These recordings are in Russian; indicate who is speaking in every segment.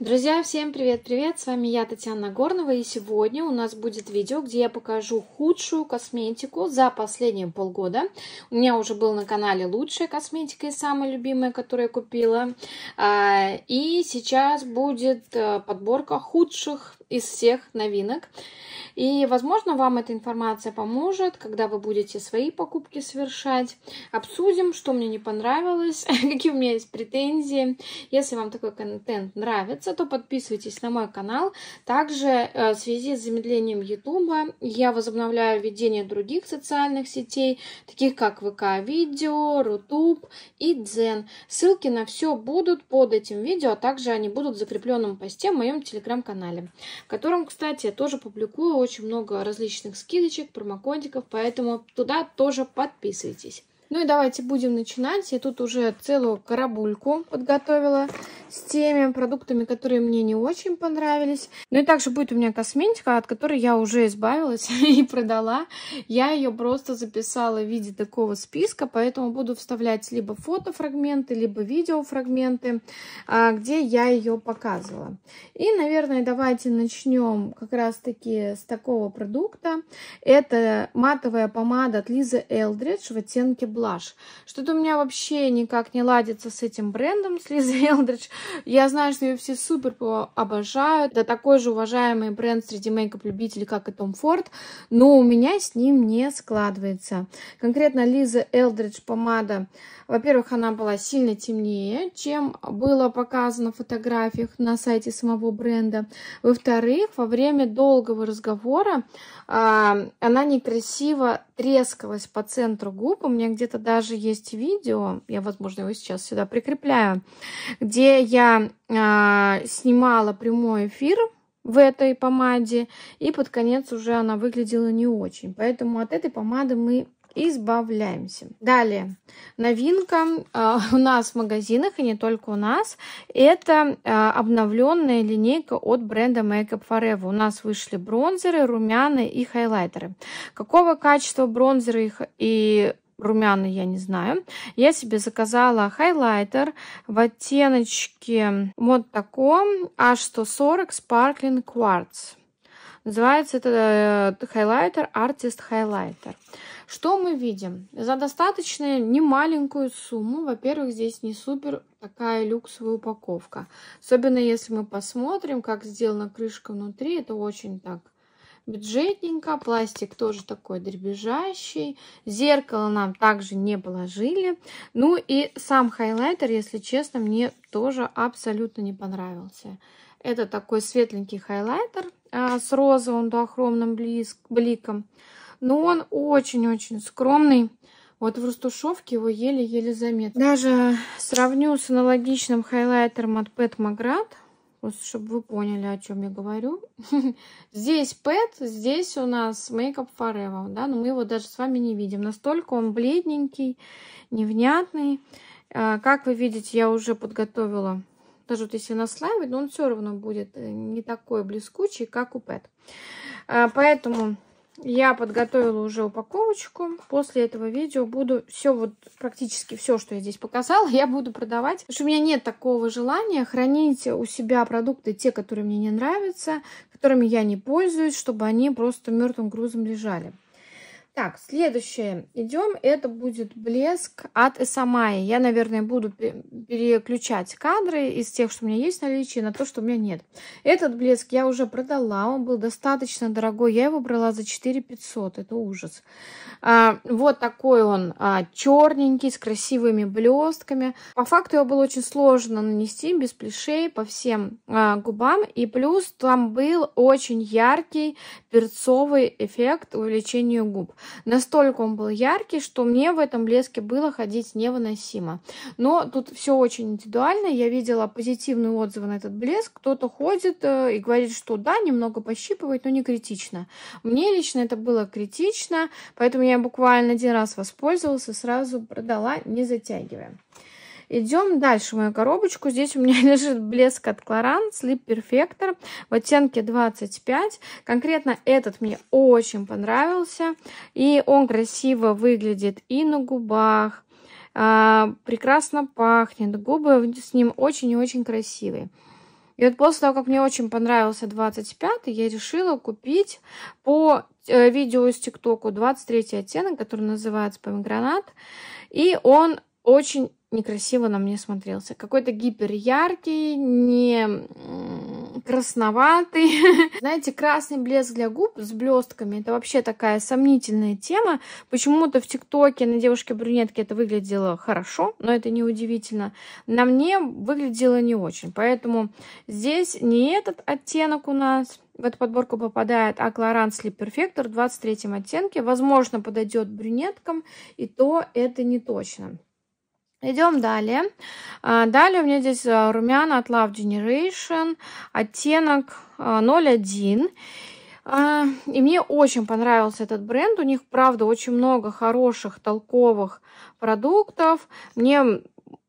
Speaker 1: Друзья, всем привет-привет! С вами я, Татьяна Горнова, и сегодня у нас будет видео, где я покажу худшую косметику за последние полгода. У меня уже был на канале лучшая косметика и самая любимая, которую я купила. А, и сейчас будет э, подборка худших из всех новинок. И, возможно, вам эта информация поможет, когда вы будете свои покупки совершать. Обсудим, что мне не понравилось, какие у меня есть претензии. Если вам такой контент нравится, то подписывайтесь на мой канал. Также э, в связи с замедлением YouTube я возобновляю ведение других социальных сетей, таких как ВК Видео, Рутуб и Дзен. Ссылки на все будут под этим видео, а также они будут в закрепленном посте в моем телеграм-канале в котором, кстати, я тоже публикую очень много различных скидочек, промокодиков, поэтому туда тоже подписывайтесь. Ну и давайте будем начинать. Я тут уже целую карабульку подготовила с теми продуктами, которые мне не очень понравились. Ну и также будет у меня косметика, от которой я уже избавилась и продала. Я ее просто записала в виде такого списка, поэтому буду вставлять либо фотофрагменты, либо видеофрагменты, а, где я ее показывала. И, наверное, давайте начнем как раз-таки с такого продукта. Это матовая помада от Лизы Элдридж в оттенке блаш. Что-то у меня вообще никак не ладится с этим брендом, с Лизой Элдридж. Я знаю, что ее все супер обожают. Это такой же уважаемый бренд среди мейкап-любителей, как и Том Форд, но у меня с ним не складывается. Конкретно Лиза Элдридж помада во-первых, она была сильно темнее, чем было показано в фотографиях на сайте самого бренда. Во-вторых, во время долгого разговора э, она некрасиво трескалась по центру губ. У меня где-то даже есть видео, я, возможно, его сейчас сюда прикрепляю, где я э, снимала прямой эфир в этой помаде, и под конец уже она выглядела не очень. Поэтому от этой помады мы избавляемся. Далее, новинка э, у нас в магазинах, и не только у нас, это э, обновленная линейка от бренда Makeup Forever. У нас вышли бронзеры, румяны и хайлайтеры. Какого качества бронзеры их и румяна я не знаю. Я себе заказала хайлайтер в оттеночке вот таком H140 Sparkling Quartz. Называется это э, хайлайтер Artist Highlighter. Что мы видим? За достаточно немаленькую сумму, во-первых, здесь не супер такая люксовая упаковка. Особенно если мы посмотрим, как сделана крышка внутри, это очень так бюджетненько. Пластик тоже такой дребезжащий. Зеркало нам также не положили. Ну и сам хайлайтер, если честно, мне тоже абсолютно не понравился. Это такой светленький хайлайтер а, с розовым дуохромным бликом. Но он очень-очень скромный. Вот в растушевке его еле-еле заметно. Даже сравню с аналогичным хайлайтером от Pet Magrat. Просто чтобы вы поняли, о чем я говорю. здесь Pet, здесь у нас Make Makeup Forever. Да? Но мы его даже с вами не видим. Настолько он бледненький, невнятный. А, как вы видите, я уже подготовила даже вот если наслаивать, но он все равно будет э, не такой блескучий, как у Pet. А, поэтому я подготовила уже упаковочку. После этого видео буду все вот практически все, что я здесь показала, я буду продавать. Потому что у меня нет такого желания хранить у себя продукты, те, которые мне не нравятся, которыми я не пользуюсь, чтобы они просто мертвым грузом лежали. Так, следующее идем. Это будет блеск от Эсамаи. Я, наверное, буду переключать кадры из тех, что у меня есть в наличии, на то, что у меня нет. Этот блеск я уже продала. Он был достаточно дорогой. Я его брала за 4 500. Это ужас. А, вот такой он а, черненький, с красивыми блестками. По факту его было очень сложно нанести без плешей по всем а, губам. И плюс там был очень яркий перцовый эффект увеличения губ. Настолько он был яркий, что мне в этом блеске было ходить невыносимо. Но тут все очень индивидуально. Я видела позитивные отзывы на этот блеск. Кто-то ходит э, и говорит, что да, немного пощипывает, но не критично. Мне лично это было критично, поэтому я буквально один раз воспользовался, сразу продала, не затягивая. Идем дальше мою коробочку. Здесь у меня лежит блеск от Clarins Sleep Perfector в оттенке 25. Конкретно этот мне очень понравился. И он красиво выглядит и на губах, а, прекрасно пахнет. Губы с ним очень и очень красивые. И вот после того, как мне очень понравился 25, я решила купить по э, видео из ТикТоку 23 оттенок, который называется помегранат. И он очень некрасиво на мне смотрелся. Какой-то гиперяркий, не красноватый. Знаете, красный блеск для губ с блестками это вообще такая сомнительная тема. Почему-то в ТикТоке на девушке-брюнетке это выглядело хорошо, но это не удивительно. На мне выглядело не очень. Поэтому здесь не этот оттенок у нас в эту подборку попадает Аклоран Sleep Perfector в 23 оттенке. Возможно, подойдет брюнеткам, и то это не точно. Идем далее. А, далее у меня здесь а, румяна от Love Generation, оттенок 01. А, и мне очень понравился этот бренд. У них, правда, очень много хороших, толковых продуктов. Мне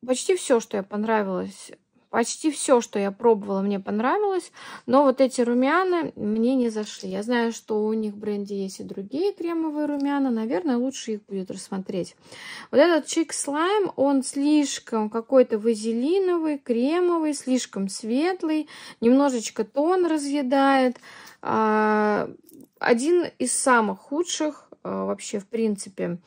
Speaker 1: почти все, что я понравилось, Почти все, что я пробовала, мне понравилось, но вот эти румяна мне не зашли. Я знаю, что у них в бренде есть и другие кремовые румяна, наверное, лучше их будет рассмотреть. Вот этот Чик Слайм, он слишком какой-то вазелиновый, кремовый, слишком светлый, немножечко тон разъедает. А, один из самых худших а, вообще в принципе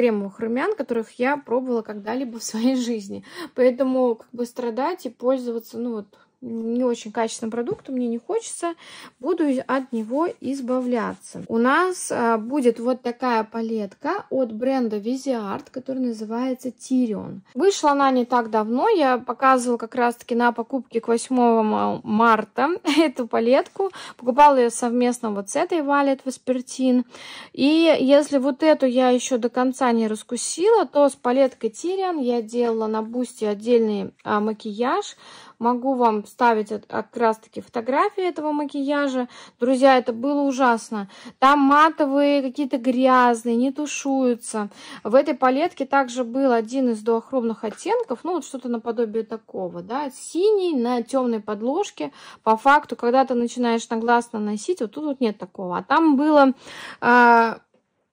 Speaker 1: кремовых румян, которых я пробовала когда-либо в своей жизни. Поэтому как бы страдать и пользоваться, ну вот, не очень качественным продуктом, мне не хочется, буду от него избавляться. У нас а, будет вот такая палетка от бренда Viseart, которая называется Tyrion. Вышла она не так давно, я показывала как раз-таки на покупке к 8 марта эту палетку. Покупала ее совместно вот с этой Violet Vespertine. И если вот эту я еще до конца не раскусила, то с палеткой Tyrion я делала на бусте отдельный а, макияж, Могу вам ставить как раз таки фотографии этого макияжа. Друзья, это было ужасно. Там матовые какие-то грязные, не тушуются. В этой палетке также был один из дуохромных оттенков. Ну, вот что-то наподобие такого, да. Синий на темной подложке. По факту, когда ты начинаешь на глаз наносить, вот тут вот нет такого. А там было... Э,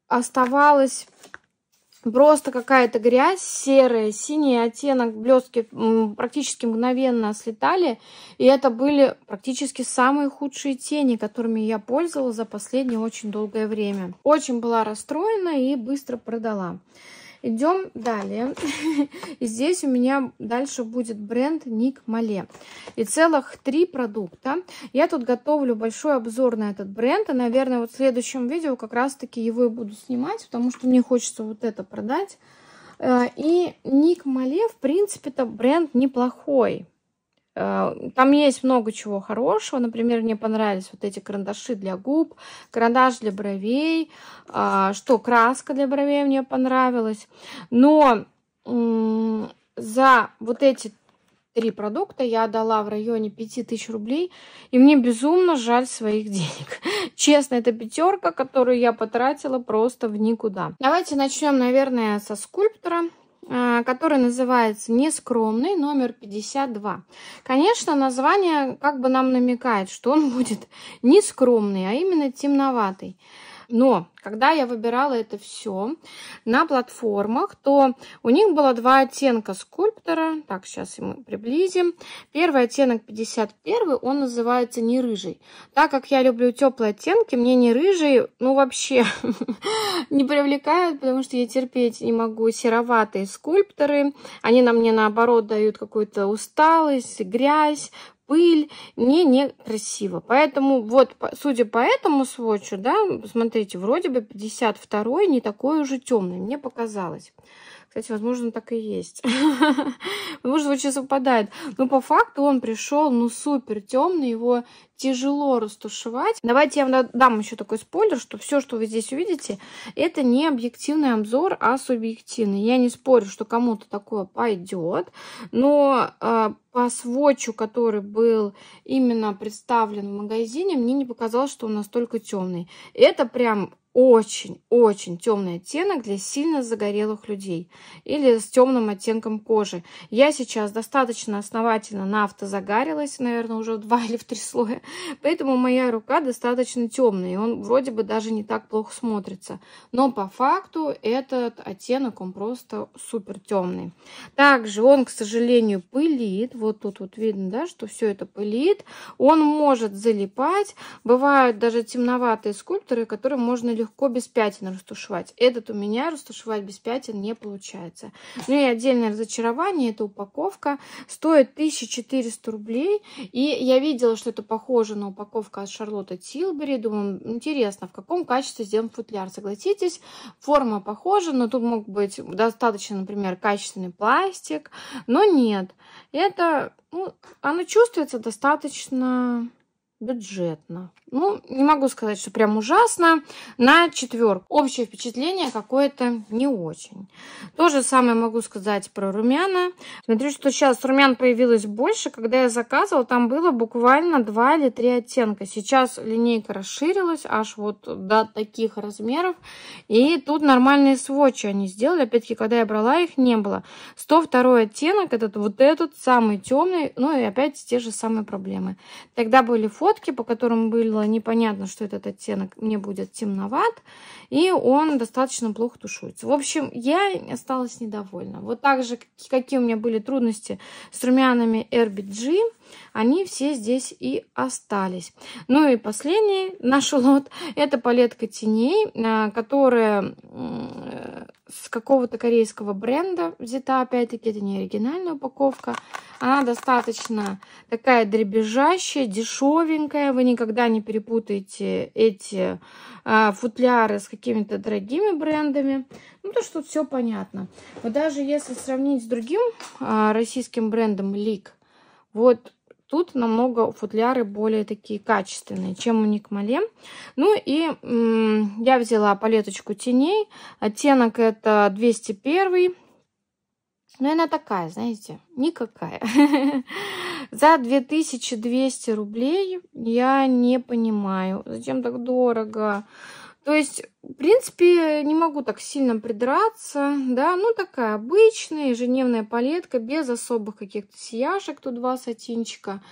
Speaker 1: оставалось Просто какая-то грязь серая, синий оттенок, блестки практически мгновенно слетали. И это были практически самые худшие тени, которыми я пользовалась за последнее очень долгое время. Очень была расстроена и быстро продала. Идем далее. И здесь у меня дальше будет бренд Ник Мале. И целых три продукта. Я тут готовлю большой обзор на этот бренд. И, наверное, вот в следующем видео как раз-таки его и буду снимать, потому что мне хочется вот это продать. Э, и Ник Мале, в принципе-то, бренд неплохой. Э, там есть много чего хорошего. Например, мне понравились вот эти карандаши для губ, карандаш для бровей, а, что краска для бровей мне понравилась. Но за вот эти три продукта я отдала в районе 5000 рублей, и мне безумно жаль своих денег. Честно, это пятерка, которую я потратила просто в никуда. Давайте начнем, наверное, со скульптора. А, который называется «Нескромный», номер 52. Конечно, название как бы нам намекает, что он будет не скромный, а именно темноватый. Но когда я выбирала это все на платформах, то у них было два оттенка скульптора. Так, сейчас мы приблизим. Первый оттенок 51, он называется не рыжий. Так как я люблю теплые оттенки, мне не рыжий, ну вообще не привлекают, потому что я терпеть не могу сероватые скульпторы. Они на мне наоборот дают какую-то усталость, грязь, пыль, не некрасиво. Поэтому вот, судя по этому сводчу, да, смотрите, вроде бы 52 не такой уже темный, мне показалось. Кстати, возможно, так и есть. Возможно, очень совпадает. Но по факту он пришел, ну, супер темный, его тяжело растушевать. Давайте я вам дам еще такой спойлер, что все, что вы здесь увидите, это не объективный обзор, а субъективный. Я не спорю, что кому-то такое пойдет, но э, по сводчу, который был именно представлен в магазине, мне не показалось, что он настолько темный. Это прям очень-очень темный оттенок для сильно загорелых людей или с темным оттенком кожи. Я сейчас достаточно основательно на авто нафтозагарилась, наверное, уже в два или в три слоя, поэтому моя рука достаточно темная, и он вроде бы даже не так плохо смотрится. Но по факту этот оттенок, он просто супер темный. Также он, к сожалению, пылит. Вот тут вот видно, да, что все это пылит. Он может залипать. Бывают даже темноватые скульпторы, которые можно легко легко без пятен растушевать. Этот у меня растушевать без пятен не получается. Ну и отдельное разочарование, это упаковка. Стоит 1400 рублей. И я видела, что это похоже на упаковку от Шарлотты Тилбери. Думаю, интересно, в каком качестве сделан футляр. Согласитесь, форма похожа, но тут мог быть достаточно, например, качественный пластик. Но нет, это, ну, оно чувствуется достаточно бюджетно. Ну, не могу сказать, что прям ужасно. На четверку. Общее впечатление какое-то не очень. То же самое могу сказать про румяна. Смотрю, что сейчас румян появилось больше. Когда я заказывала, там было буквально 2 или 3 оттенка. Сейчас линейка расширилась аж вот до таких размеров. И тут нормальные сводчи они сделали. Опять-таки, когда я брала, их не было. 102 оттенок, этот вот этот, самый темный. Ну и опять те же самые проблемы. Тогда были фотки, по которым были было непонятно, что этот оттенок мне будет темноват, и он достаточно плохо тушуется. В общем, я осталась недовольна. Вот так же, какие у меня были трудности с румянами RBG, они все здесь и остались. Ну и последний наш лот, это палетка теней, э, которая с какого-то корейского бренда взята, опять-таки, это не оригинальная упаковка. Она достаточно такая дребезжащая, дешевенькая. Вы никогда не перепутаете эти э, футляры с какими-то дорогими брендами. Ну, то, что тут все понятно. Вот даже если сравнить с другим э, российским брендом Лик, вот Тут намного футляры более такие качественные, чем у Никмале. Ну и я взяла палеточку теней. Оттенок это 201. Но ну, она такая, знаете, никакая. За 2200 рублей я не понимаю, зачем так дорого. То есть, в принципе, не могу так сильно придраться, да, ну такая обычная ежедневная палетка, без особых каких-то сияшек, тут два сатинчика,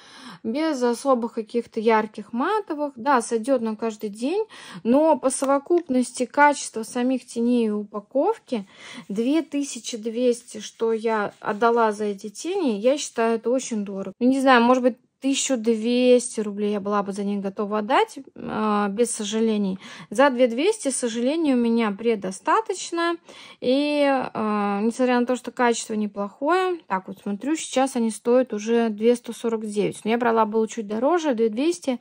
Speaker 1: без особых каких-то ярких матовых, да, сойдет на каждый день, но по совокупности качества самих теней и упаковки 2200, что я отдала за эти тени, я считаю это очень дорого. Ну, не знаю, может быть, 1200 рублей я была бы за них готова отдать, а, без сожалений. За 2200 сожалений у меня предостаточно. И а, несмотря на то, что качество неплохое, так вот смотрю, сейчас они стоят уже 249. Но я брала было чуть дороже, 2200.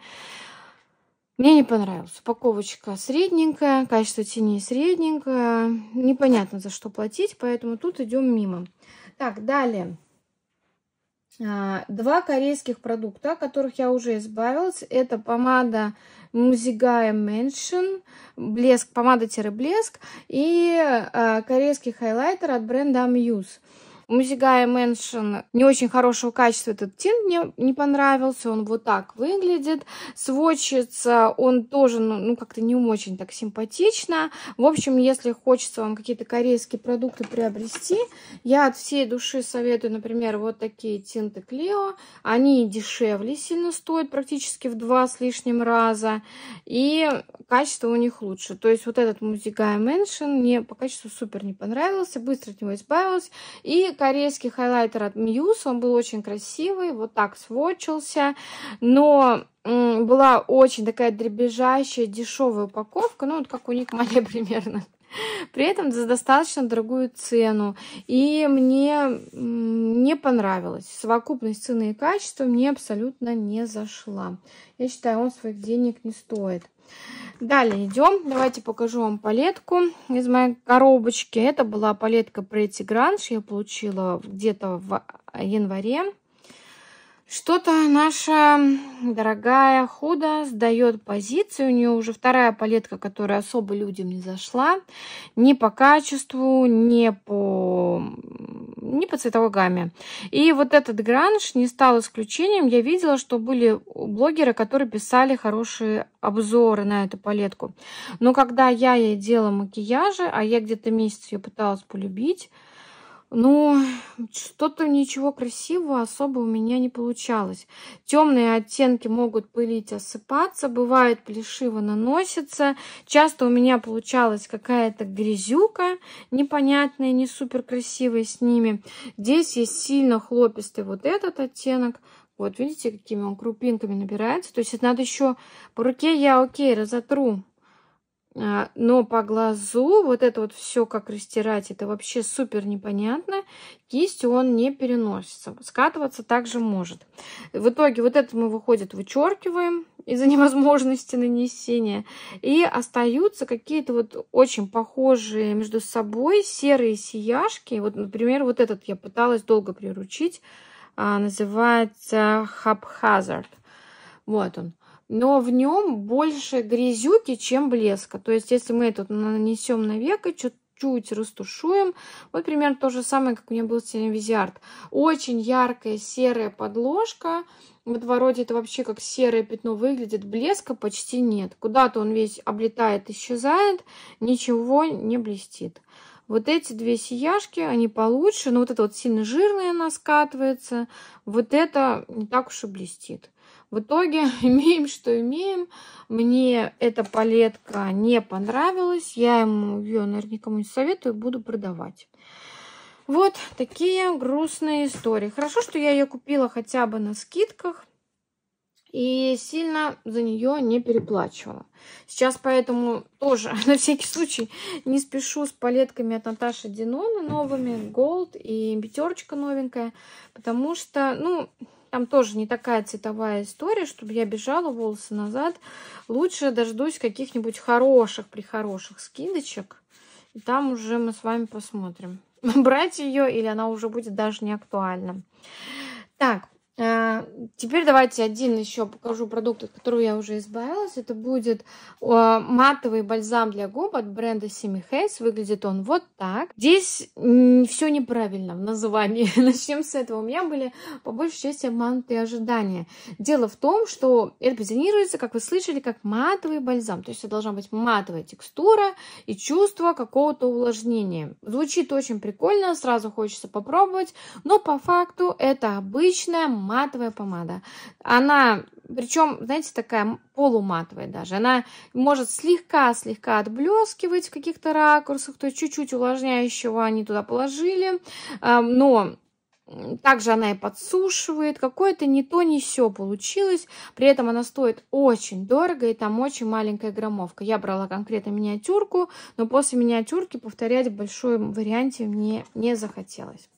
Speaker 1: Мне не понравилось. Упаковочка средненькая, качество тени средненькое. Непонятно, за что платить, поэтому тут идем мимо. Так, далее. А, два корейских продукта, о которых я уже избавилась, это помада Музигая Mansion, блеск, помада-блеск и а, корейский хайлайтер от бренда Amuse. Музигая Mansion не очень хорошего качества этот тин мне не понравился. Он вот так выглядит. Сводчится он тоже, ну, ну как-то не очень так симпатично. В общем, если хочется вам какие-то корейские продукты приобрести, я от всей души советую, например, вот такие тинты Клео. Они дешевле сильно стоят, практически в два с лишним раза. И качество у них лучше. То есть вот этот Музигая Mansion мне по качеству супер не понравился. Быстро от него избавилась. И корейский хайлайтер от Muse, он был очень красивый, вот так сводчился, но была очень такая дребезжащая, дешевая упаковка, ну, вот как у них Маля примерно. При этом за достаточно дорогую цену. И мне не понравилось. Совокупность цены и качества мне абсолютно не зашла. Я считаю, он своих денег не стоит. Далее идем. Давайте покажу вам палетку из моей коробочки. Это была палетка Pretty Grunge. Я получила где-то в январе. Что-то наша дорогая Худа сдает позиции. У нее уже вторая палетка, которая особо людям не зашла. Ни по качеству, ни по не по цветовой гамме. И вот этот гранж не стал исключением. Я видела, что были блогеры, которые писали хорошие обзоры на эту палетку. Но когда я ей делала макияжи, а я где-то месяц ее пыталась полюбить, ну, что-то ничего красивого особо у меня не получалось. Темные оттенки могут пылить, осыпаться, бывает плешиво наносится. Часто у меня получалась какая-то грязюка непонятная, не супер красивая с ними. Здесь есть сильно хлопистый вот этот оттенок. Вот видите, какими он крупинками набирается. То есть это надо еще по руке я окей разотру а, но по глазу вот это вот все как растирать, это вообще супер непонятно. кисть он не переносится. Скатываться также может. В итоге вот это мы, выходит, вычеркиваем из-за невозможности нанесения. И остаются какие-то вот очень похожие между собой серые сияшки. Вот, например, вот этот я пыталась долго приручить. А, называется Hub Hazard. Вот он но в нем больше грязюки, чем блеска. То есть, если мы этот нанесем на веко, чуть-чуть растушуем, вот примерно то же самое, как у меня был сегодня Очень яркая серая подложка, в водовороте это вообще как серое пятно выглядит, блеска почти нет. Куда-то он весь облетает, исчезает, ничего не блестит. Вот эти две сияшки, они получше, но вот это вот сильно жирная она скатывается, вот это не так уж и блестит. В итоге имеем, что имеем. Мне эта палетка не понравилась. Я ему ее, наверное, никому не советую. Буду продавать. Вот такие грустные истории. Хорошо, что я ее купила хотя бы на скидках и сильно за нее не переплачивала. Сейчас поэтому тоже на всякий случай не спешу с палетками от Наташи Динона новыми, Gold и пятерочка новенькая, потому что, ну, там тоже не такая цветовая история, чтобы я бежала волосы назад. Лучше дождусь каких-нибудь хороших, при хороших скидочек. И там уже мы с вами посмотрим, брать ее или она уже будет даже не актуальна. Так, Э, теперь давайте один еще покажу продукт, от которого я уже избавилась. Это будет матовый бальзам для губ от бренда Simi Haze. Выглядит он вот так. Здесь все неправильно в названии. Начнем с этого. У меня были по большей части обманутые ожидания. Дело в том, что это позиционируется, как вы слышали, как матовый бальзам. То есть это должна быть матовая текстура и чувство какого-то увлажнения. Звучит очень прикольно, сразу хочется попробовать, но по факту это обычная матовая помада. Она, причем, знаете, такая полуматовая даже. Она может слегка-слегка отблескивать в каких-то ракурсах, то есть чуть-чуть увлажняющего они туда положили, но также она и подсушивает. Какое-то не то, не все получилось. При этом она стоит очень дорого, и там очень маленькая граммовка. Я брала конкретно миниатюрку, но после миниатюрки повторять в большом варианте мне не захотелось.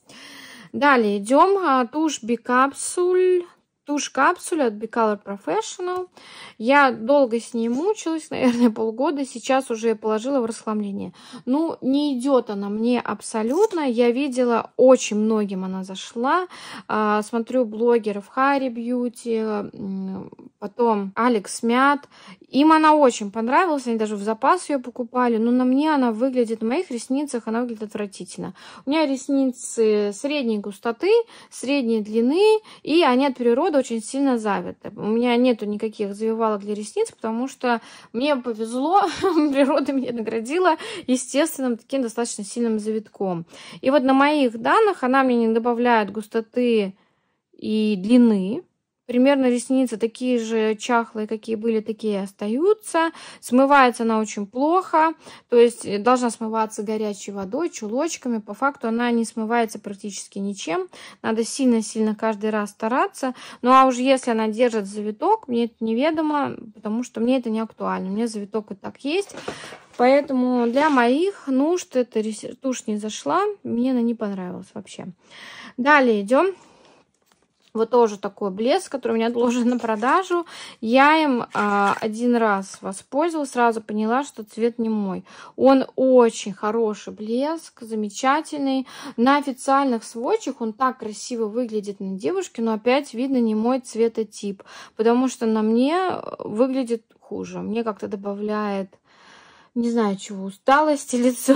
Speaker 1: Далее идем а, тушь бикапсуль. Тушь капсуль от Bicolor Professional. Я долго с ней мучилась, наверное, полгода. Сейчас уже положила в расслабление. Ну, не идет она мне абсолютно. Я видела, очень многим она зашла. А, смотрю блогеров Harry Beauty, потом Алекс Мят. Им она очень понравилась, они даже в запас ее покупали, но на мне она выглядит, на моих ресницах она выглядит отвратительно. У меня ресницы средней густоты, средней длины, и они от природы очень сильно завиты. У меня нету никаких завивалок для ресниц, потому что мне повезло, природа меня наградила естественным таким достаточно сильным завитком. И вот на моих данных она мне не добавляет густоты и длины, Примерно ресницы такие же чахлые, какие были, такие и остаются. Смывается она очень плохо, то есть э, должна смываться горячей водой, чулочками. По факту она не смывается практически ничем. Надо сильно-сильно каждый раз стараться. Ну а уж если она держит завиток, мне это неведомо, потому что мне это не актуально. У меня завиток и так есть. Поэтому для моих нужд эта тушь не зашла. Мне она не понравилась вообще. Далее идем вот тоже такой блеск, который у меня отложен на продажу. Я им а, один раз воспользовалась, сразу поняла, что цвет не мой. Он очень хороший блеск, замечательный. На официальных сводчах он так красиво выглядит на девушке, но опять видно не мой цветотип, потому что на мне э, выглядит хуже. Мне как-то добавляет не знаю чего, усталости лицо.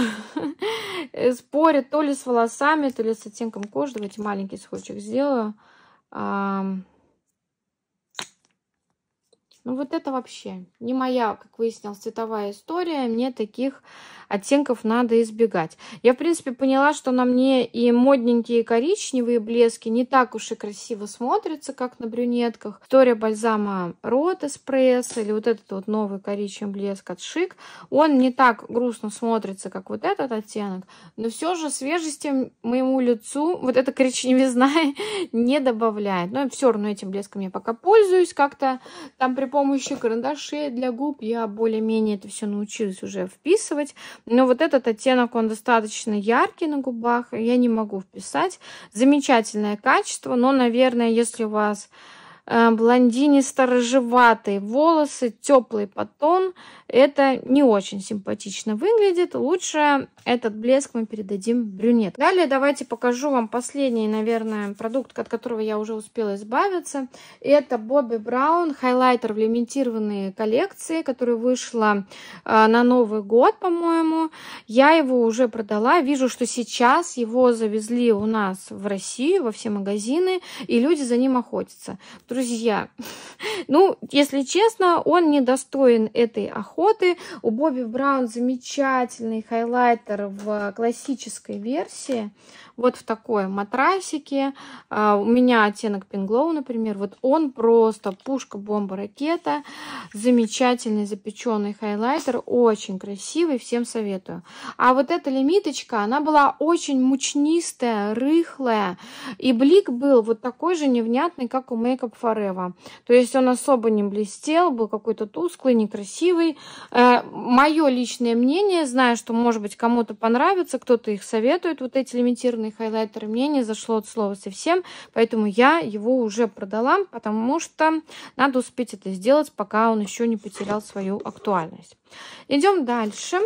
Speaker 1: Э, Спорит то ли с волосами, то ли с оттенком кожи. Давайте маленький скотчик сделаю. Um, ну вот это вообще не моя, как выяснилось, цветовая история. Мне таких оттенков надо избегать. Я, в принципе, поняла, что на мне и модненькие коричневые блески не так уж и красиво смотрятся, как на брюнетках. История бальзама Рот Эспресс или вот этот вот новый коричневый блеск от Шик. Он не так грустно смотрится, как вот этот оттенок. Но все же свежести моему лицу вот эта коричневизна не добавляет. Но все равно этим блеском я пока пользуюсь как-то. Там при помощью карандашей для губ я более-менее это все научилась уже вписывать. Но вот этот оттенок, он достаточно яркий на губах, я не могу вписать. Замечательное качество, но, наверное, если у вас Э, блондинисто-рыжеватые волосы, теплый потон. Это не очень симпатично выглядит. Лучше этот блеск мы передадим брюнет. Далее давайте покажу вам последний, наверное, продукт, от которого я уже успела избавиться. Это Бобби Браун, хайлайтер в лимитированной коллекции, который вышла э, на Новый год, по-моему. Я его уже продала. Вижу, что сейчас его завезли у нас в Россию, во все магазины, и люди за ним охотятся друзья. Ну, если честно, он недостоин этой охоты. У Бобби Браун замечательный хайлайтер в классической версии вот в такой матрасике. А, у меня оттенок Пинглоу, например, вот он просто пушка-бомба-ракета. Замечательный запеченный хайлайтер, очень красивый, всем советую. А вот эта лимиточка, она была очень мучнистая, рыхлая, и блик был вот такой же невнятный, как у Makeup Forever. То есть он особо не блестел, был какой-то тусклый, некрасивый. Э, мое личное мнение, знаю, что, может быть, кому-то понравится, кто-то их советует, вот эти лимитированные черный хайлайтер мне не зашло от слова совсем, поэтому я его уже продала, потому что надо успеть это сделать, пока он еще не потерял свою актуальность. Идем дальше.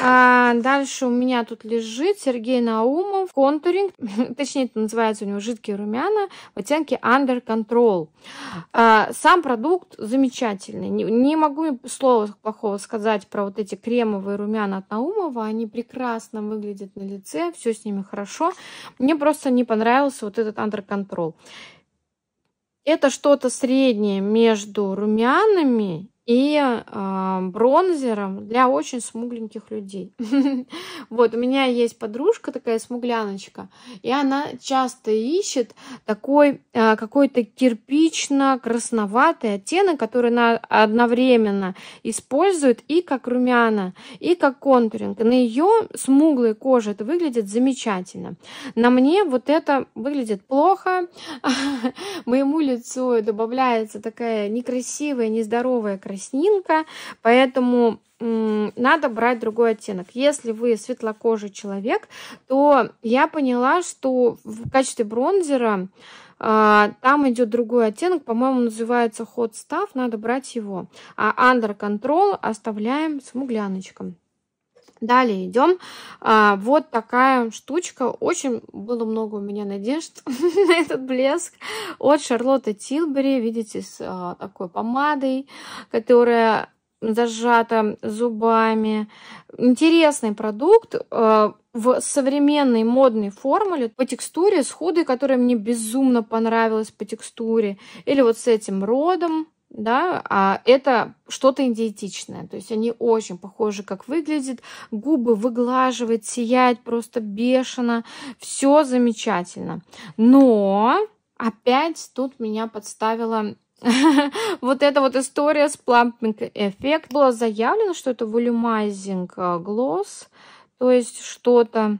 Speaker 1: А, дальше у меня тут лежит Сергей Наумов, контуринг, точнее это называется у него жидкие румяна в оттенке Under Control. А, сам продукт замечательный. Не, не могу слова плохого сказать про вот эти кремовые румяна от Наумова. Они прекрасно выглядят на лице, все с ними хорошо. Мне просто не понравился вот этот Under Control. Это что-то среднее между румянами и э, бронзером для очень смугленьких людей. Вот, у меня есть подружка такая смугляночка, и она часто ищет такой а, какой-то кирпично-красноватый оттенок, который она одновременно использует и как румяна, и как контуринг. На ее смуглой коже это выглядит замечательно. На мне вот это выглядит плохо. Моему лицу добавляется такая некрасивая, нездоровая красота краснинка, поэтому надо брать другой оттенок. Если вы светлокожий человек, то я поняла, что в качестве бронзера а, там идет другой оттенок, по-моему, называется Hot Stuff, надо брать его. А Under Control оставляем с мугляночком. Далее идем. А, вот такая штучка. Очень было много у меня надежд на этот блеск. От Шарлотта Тилбери. Видите, с а, такой помадой, которая зажата зубами. Интересный продукт э, в современной модной формуле. По текстуре с худой, которая мне безумно понравилась по текстуре. Или вот с этим родом да, а это что-то идентичное. То есть они очень похожи, как выглядит. Губы выглаживает, сияет просто бешено. Все замечательно. Но опять тут меня подставила вот эта вот история с плампинг эффект. Было заявлено, что это волюмайзинг глосс, э, то есть что-то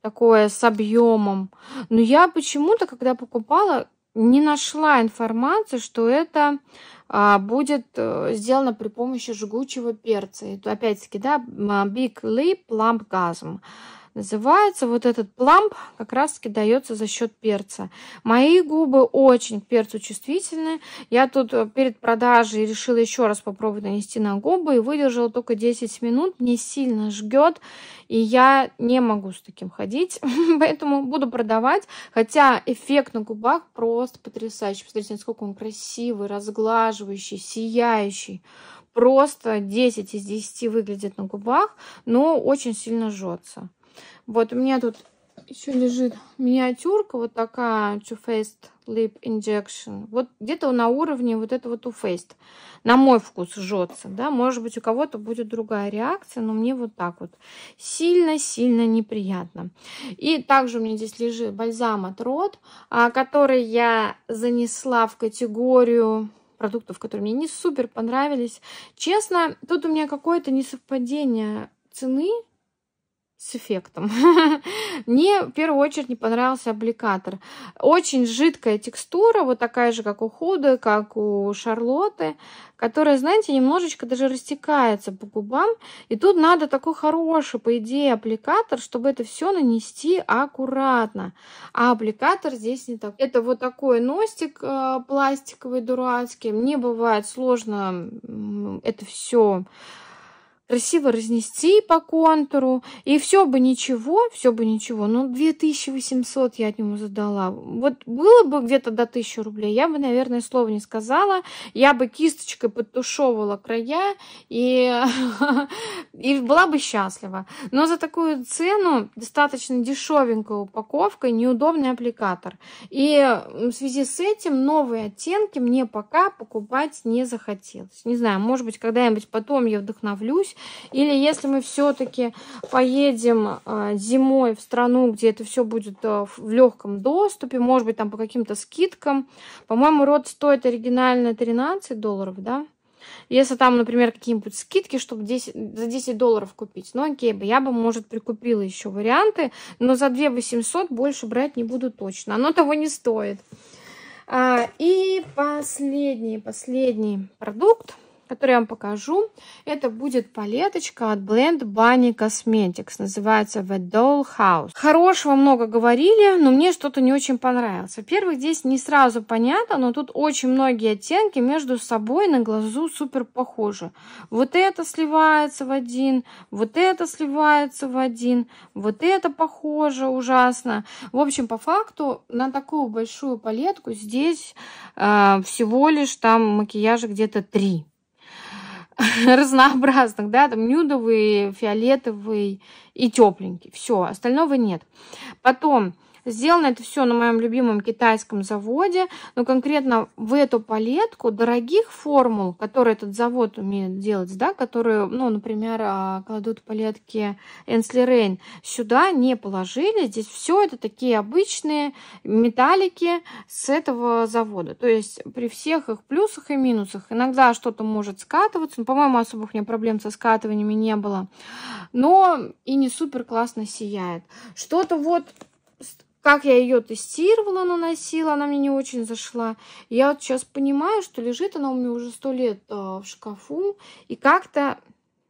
Speaker 1: такое с объемом. Но я почему-то, когда покупала, не нашла информации, что это а, будет э, сделано при помощи жгучего перца. Это опять-таки, да, а, Big Lip Plump Gasm называется. Вот этот пламп как раз-таки дается за счет перца. Мои губы очень к перцу чувствительны. Я тут э, перед продажей решила еще раз попробовать нанести на губы и выдержала только 10 минут. Мне сильно жгет, и я не могу с таким ходить, поэтому буду продавать. Хотя эффект на губах просто потрясающий. Посмотрите, насколько он красивый, разглаживающий, сияющий просто 10 из 10 выглядит на губах, но очень сильно жжется. Вот у меня тут еще лежит миниатюрка вот такая Too Faced Lip Injection. Вот где-то на уровне вот этого Too Faced. На мой вкус жжется, да. Может быть, у кого-то будет другая реакция, но мне вот так вот. Сильно-сильно неприятно. И также у меня здесь лежит бальзам от Рот, а, который я занесла в категорию продуктов, которые мне не супер понравились. Честно, тут у меня какое-то несовпадение цены с эффектом. Мне в первую очередь не понравился аппликатор. Очень жидкая текстура, вот такая же, как у Худы, как у Шарлоты, которая, знаете, немножечко даже растекается по губам. И тут надо такой хороший, по идее, аппликатор, чтобы это все нанести аккуратно. А аппликатор здесь не такой. Это вот такой ностик э, пластиковый, дурацкий. Мне бывает сложно это все красиво разнести по контуру, и все бы ничего, все бы ничего, но ну, 2800 я от него задала. Вот было бы где-то до 1000 рублей, я бы, наверное, слова не сказала, я бы кисточкой подтушевывала края, и, и была бы счастлива. Но за такую цену достаточно дешевенькая упаковка, неудобный аппликатор. И в связи с этим новые оттенки мне пока покупать не захотелось. Не знаю, может быть, когда-нибудь потом я вдохновлюсь, или если мы все-таки поедем а, зимой в страну, где это все будет а, в легком доступе, может быть, там по каким-то скидкам. По-моему, рот стоит оригинально 13 долларов, да? Если там, например, какие-нибудь скидки, чтобы 10, за 10 долларов купить, ну окей, бы я бы, может, прикупила еще варианты, но за 2 800 больше брать не буду точно. Оно того не стоит. А, и последний, последний продукт – который я вам покажу. Это будет палеточка от Blend Bunny Cosmetics. Называется The Doll House. Хорошего много говорили, но мне что-то не очень понравилось. Во-первых, здесь не сразу понятно, но тут очень многие оттенки между собой на глазу супер похожи. Вот это сливается в один, вот это сливается в один, вот это похоже ужасно. В общем, по факту на такую большую палетку здесь э, всего лишь там макияжа где-то три. разнообразных, да, там нюдовый, фиолетовый и тепленький. Все, остального нет. Потом Сделано это все на моем любимом китайском заводе, но конкретно в эту палетку дорогих формул, которые этот завод умеет делать, да, которые, ну, например, а, кладут палетки Энсли Рейн, сюда не положили. Здесь все это такие обычные металлики с этого завода. То есть при всех их плюсах и минусах иногда что-то может скатываться, но, ну, по-моему, особых у меня проблем со скатываниями не было, но и не супер классно сияет. Что-то вот как я ее тестировала, наносила, она мне не очень зашла. Я вот сейчас понимаю, что лежит она у меня уже сто лет э, в шкафу, и как-то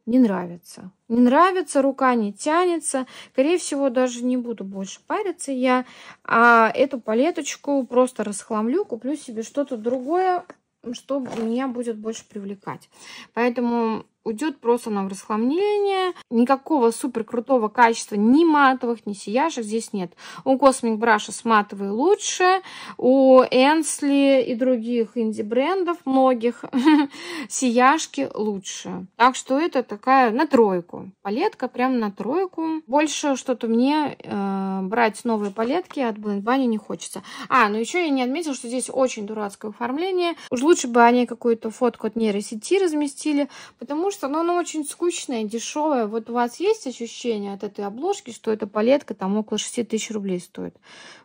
Speaker 1: не нравится. Не нравится, рука не тянется. Скорее всего, даже не буду больше париться. Я а, эту палеточку просто расхламлю, куплю себе что-то другое, что меня будет больше привлекать. Поэтому уйдет просто на расхламление. Никакого супер крутого качества ни матовых, ни сияшек здесь нет. У Cosmic с матовой лучше, у Энсли и других инди-брендов, многих, сияшки лучше. Так что это такая на тройку. Палетка прям на тройку. Больше что-то мне э, брать новые палетки от Blend Bunny не хочется. А, ну еще я не отметила, что здесь очень дурацкое оформление. Уж лучше бы они какую-то фотку от нейросети разместили, потому что что ну, оно очень скучное, дешевое. Вот у вас есть ощущение от этой обложки, что эта палетка там около 6 тысяч рублей стоит?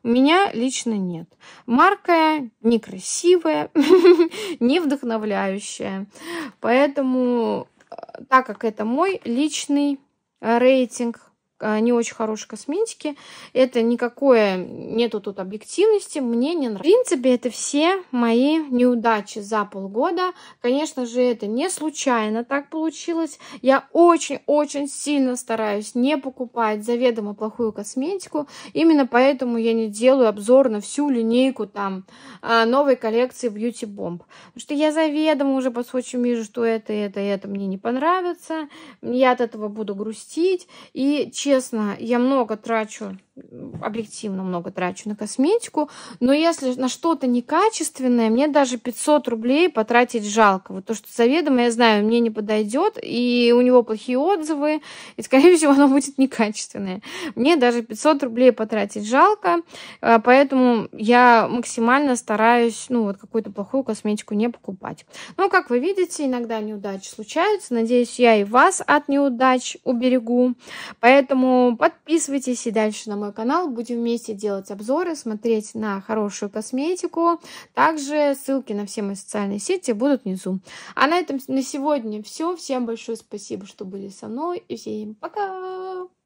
Speaker 1: У меня лично нет. Марка некрасивая, не вдохновляющая. Поэтому, э, так как это мой личный э, рейтинг, а, не очень хорошей косметики. Это никакое, нету тут объективности, мне не нравится. В принципе, это все мои неудачи за полгода. Конечно же, это не случайно так получилось. Я очень-очень сильно стараюсь не покупать заведомо плохую косметику. Именно поэтому я не делаю обзор на всю линейку там а, новой коллекции Beauty Bomb. Потому что я заведомо уже по сочи вижу, что это, это, это мне не понравится. Я от этого буду грустить. И честно, честно, я много трачу, объективно много трачу на косметику, но если на что-то некачественное, мне даже 500 рублей потратить жалко. Вот то, что заведомо, я знаю, мне не подойдет, и у него плохие отзывы, и, скорее всего, оно будет некачественное. Мне даже 500 рублей потратить жалко, э, поэтому я максимально стараюсь, ну, вот какую-то плохую косметику не покупать. Но, как вы видите, иногда неудачи случаются. Надеюсь, я и вас от неудач уберегу. Поэтому Поэтому подписывайтесь и дальше на мой канал. Будем вместе делать обзоры, смотреть на хорошую косметику. Также ссылки на все мои социальные сети будут внизу. А на этом на сегодня все. Всем большое спасибо, что были со мной. И всем пока!